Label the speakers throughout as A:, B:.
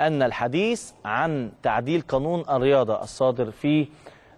A: أن الحديث عن تعديل قانون الرياضة الصادر في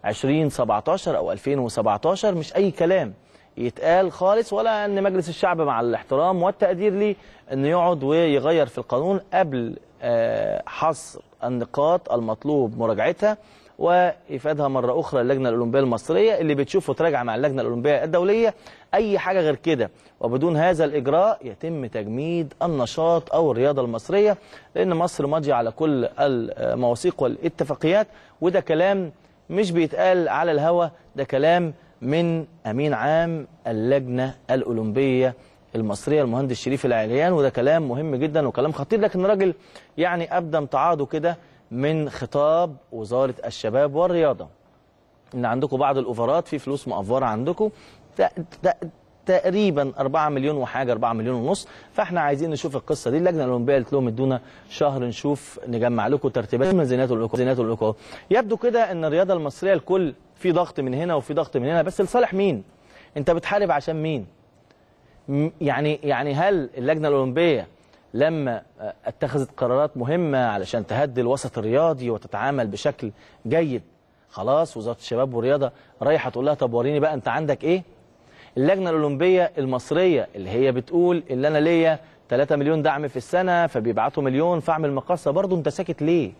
A: 2017 أو 2017 مش أي كلام يتقال خالص ولا أن مجلس الشعب مع الاحترام والتقدير ليه أن يقعد ويغير في القانون قبل آه، حصر النقاط المطلوب مراجعتها وافادها مره اخرى اللجنه الاولمبيه المصريه اللي بتشوف وتراجع مع اللجنه الاولمبيه الدوليه اي حاجه غير كده وبدون هذا الاجراء يتم تجميد النشاط او الرياضه المصريه لان مصر ماضيه على كل المواثيق والاتفاقيات وده كلام مش بيتقال على الهوا ده كلام من امين عام اللجنه الاولمبيه المصريه المهندس شريف العليان وده كلام مهم جدا وكلام خطير لكن راجل يعني ابدى امتعاضه كده من خطاب وزارة الشباب والرياضة ان عندكم بعض الاوفرات في فلوس مقفره عندكم تقريبا 4 مليون وحاجه 4 مليون ونص فاحنا عايزين نشوف القصه دي اللجنه الاولمبيه قالت لهم ادونا شهر نشوف نجمع لكم ترتيبات ميزانيات الاقوى يبدو كده ان الرياضه المصريه الكل في ضغط من هنا وفي ضغط من هنا بس لصالح مين انت بتحارب عشان مين يعني يعني هل اللجنه الاولمبيه لما اتخذت قرارات مهمة علشان تهدي الوسط الرياضي وتتعامل بشكل جيد خلاص وزارة الشباب والرياضة رايحة تقول لها طب وريني بقى أنت عندك إيه؟ اللجنة الأولمبية المصرية اللي هي بتقول اللي أنا ليا 3 مليون دعم في السنة فبيبعتوا مليون فاعمل مقاصة برضه أنت ساكت ليه؟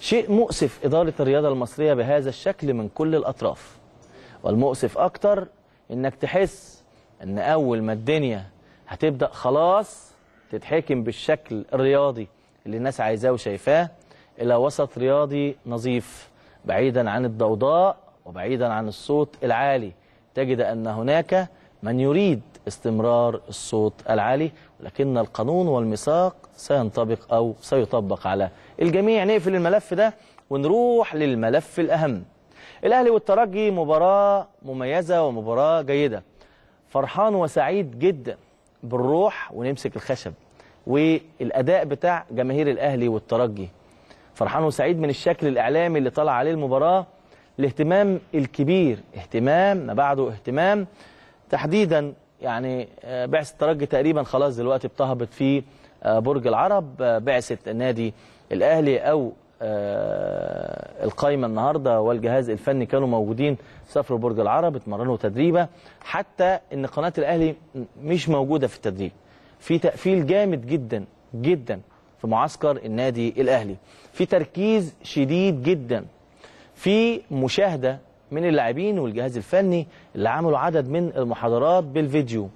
A: شيء مؤسف إدارة الرياضة المصرية بهذا الشكل من كل الأطراف والمؤسف أكتر إنك تحس إن أول ما الدنيا هتبدأ خلاص تتحكم بالشكل الرياضي اللي الناس عايزاه وشايفاه إلى وسط رياضي نظيف بعيدا عن الضوضاء وبعيدا عن الصوت العالي تجد أن هناك من يريد استمرار الصوت العالي ولكن القانون والميثاق سينطبق أو سيطبق على الجميع نقفل الملف ده ونروح للملف الأهم الأهلي والترجي مباراة مميزة ومباراة جيدة فرحان وسعيد جدا بالروح ونمسك الخشب والاداء بتاع جماهير الاهلي والترجي فرحان وسعيد من الشكل الاعلامي اللي طلع عليه المباراه الاهتمام الكبير اهتمام ما بعده اهتمام تحديدا يعني آه، بعثه الترجي تقريبا خلاص دلوقتي بتهبط في آه، برج العرب آه، بعثه النادي الاهلي او آه، القايمه النهارده والجهاز الفني كانوا موجودين سافروا برج العرب اتمرنوا تدريبه حتى ان قناه الاهلي مش موجوده في التدريب في تقفيل جامد جدا جدا في معسكر النادي الاهلي في تركيز شديد جدا في مشاهده من اللاعبين والجهاز الفني اللي عملوا عدد من المحاضرات بالفيديو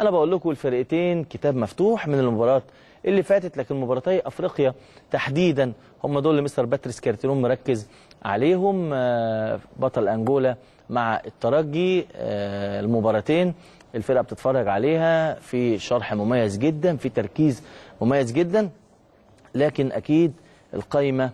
A: انا بقول لكم الفرقتين كتاب مفتوح من المباراه اللي فاتت لكن مباراتي افريقيا تحديدا هم دول اللي مستر باتريس كارتيرون مركز عليهم آه، بطل انجولا مع الترجي آه، المباراتين الفرقه بتتفرج عليها في شرح مميز جدا في تركيز مميز جدا لكن اكيد القايمه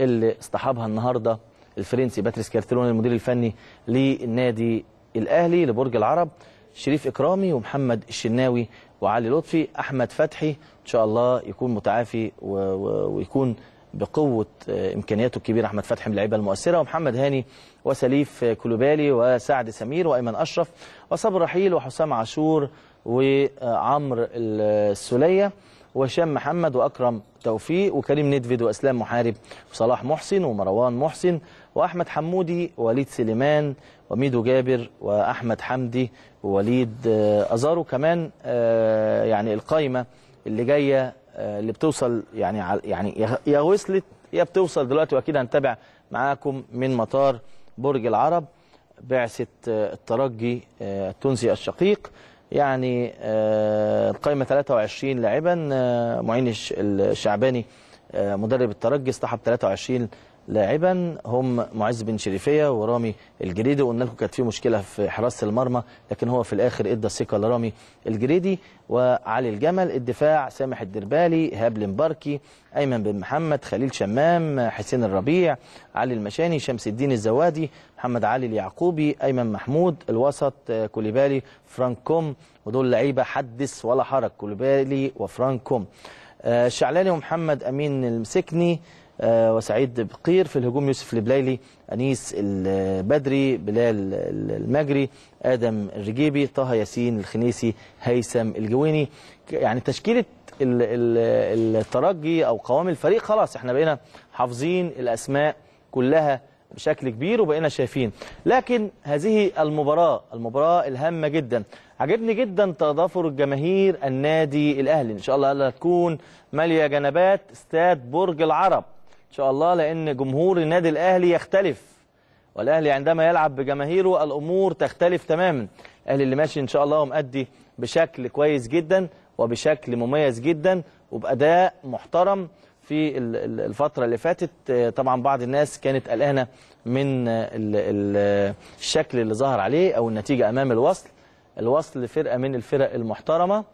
A: اللي اصطحبها النهارده الفرنسي باتريس كارتيرون المدير الفني للنادي الاهلي لبرج العرب شريف إكرامي ومحمد الشناوي وعلي لطفي أحمد فتحي إن شاء الله يكون متعافي و... و... ويكون بقوة آه، إمكانياته الكبيرة أحمد فتحي من اللعيبة المؤثرة ومحمد هاني وسليف آه، كلوبالي وسعد سمير وأيمن أشرف وصبر رحيل وحسام عاشور وعمر السلية وهشام محمد وأكرم توفيق وكريم ندفد وإسلام محارب وصلاح محسن ومروان محسن واحمد حمودي ووليد سليمان وميدو جابر واحمد حمدي ووليد آه، ازارو كمان آه، يعني القايمه اللي جايه آه، اللي بتوصل يعني يعني يا وصلت يا بتوصل دلوقتي واكيد هنتابع معاكم من مطار برج العرب بعثه الترجي التونسي الشقيق يعني القائمة 23 لاعبا معين الشعباني مدرب الترجي اصطحب 23 لاعبا هم معز بن شريفيه ورامي الجريدي وقلنا لكم كانت في مشكله في حراسه المرمى لكن هو في الاخر ادى الثقه لرامي الجريدي وعلي الجمل الدفاع سامح الدربالي هاب مباركي ايمن بن محمد خليل شمام حسين الربيع علي المشاني شمس الدين الزوادي محمد علي اليعقوبي ايمن محمود الوسط آه، كوليبالي فرانكوم ودول لعيبه حدث ولا حرج كوليبالي وفرانكوم الشعلاني آه، ومحمد امين المسكني آه، وسعيد بقير في الهجوم يوسف البلايلي أنيس البدري بلال المجري آدم الرجيبي طه ياسين الخنيسي هيثم الجويني يعني تشكيلة الترجي أو قوام الفريق خلاص احنا بقينا حافظين الأسماء كلها بشكل كبير وبقينا شايفين لكن هذه المباراة المباراة الهامة جدا عجبني جدا تضافر الجماهير النادي الأهلي إن شاء الله هتكون مالية جنبات استاد برج العرب شاء الله لأن جمهور النادي الأهلي يختلف والأهلي عندما يلعب بجماهيره الأمور تختلف تماما الأهلي اللي ماشي إن شاء الله ومأدي بشكل كويس جدا وبشكل مميز جدا وبأداء محترم في الفترة اللي فاتت طبعا بعض الناس كانت قلقانة من الشكل اللي ظهر عليه أو النتيجة أمام الوصل الوصل فرقة من الفرق المحترمة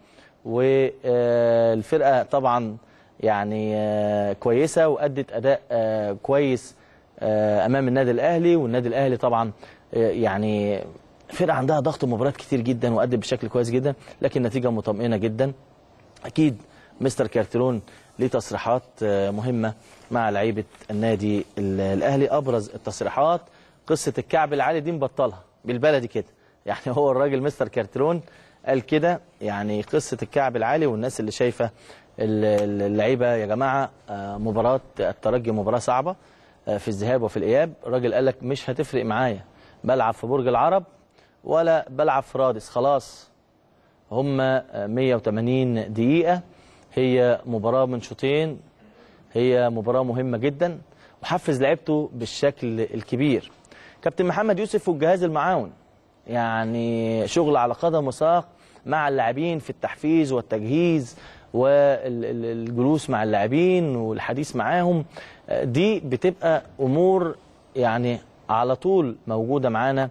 A: والفرقة طبعا يعني آه، كويسه وادت اداء آه، كويس آه، امام النادي الاهلي والنادي الاهلي طبعا يعني فرقه عندها ضغط مباريات كتير جدا وادت بشكل كويس جدا لكن نتيجه مطمئنه جدا اكيد مستر كارترون ليه تصريحات مهمه مع لعيبه النادي الاهلي ابرز التصريحات قصه الكعب العالي دي مبطلها بالبلدي كده يعني هو الراجل مستر كارترون قال كده يعني قصه الكعب العالي والناس اللي شايفه اللعيبه يا جماعه آه، مباراه الترجي مباراه صعبه آه، في الذهاب وفي الاياب الراجل قال لك مش هتفرق معايا بلعب في برج العرب ولا بلعب في رادس خلاص هم 180 آه، دقيقه هي مباراه من شوطين هي مباراه مهمه جدا وحفز لعيبته بالشكل الكبير كابتن محمد يوسف والجهاز المعاون يعني شغل على قدم وساق مع اللاعبين في التحفيز والتجهيز والجلوس مع اللاعبين والحديث معاهم دي بتبقى امور يعني على طول موجوده معانا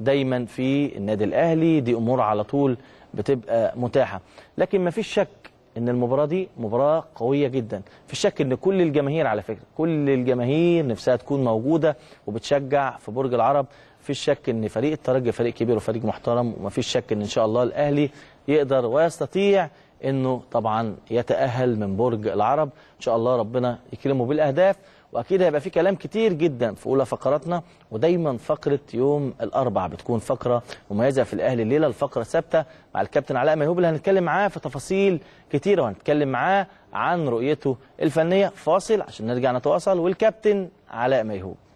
A: دايما في النادي الاهلي دي امور على طول بتبقى متاحه لكن ما فيش شك ان المباراه دي مباراه قويه جدا في شك ان كل الجماهير على فكره كل الجماهير نفسها تكون موجوده وبتشجع في برج العرب في شك ان فريق الترجي فريق كبير وفريق محترم وما فيش شك ان ان شاء الله الاهلي يقدر ويستطيع انه طبعا يتاهل من برج العرب ان شاء الله ربنا يكرمه بالاهداف واكيد هيبقى في كلام كتير جدا في اولى فقراتنا ودايما فقره يوم الاربع بتكون فقره مميزه في الاهلي الليله الفقره ثابته مع الكابتن علاء ميهوب اللي هنتكلم معاه في تفاصيل كتيره وهنتكلم معاه عن رؤيته الفنيه فاصل عشان نرجع نتواصل والكابتن علاء ميهوب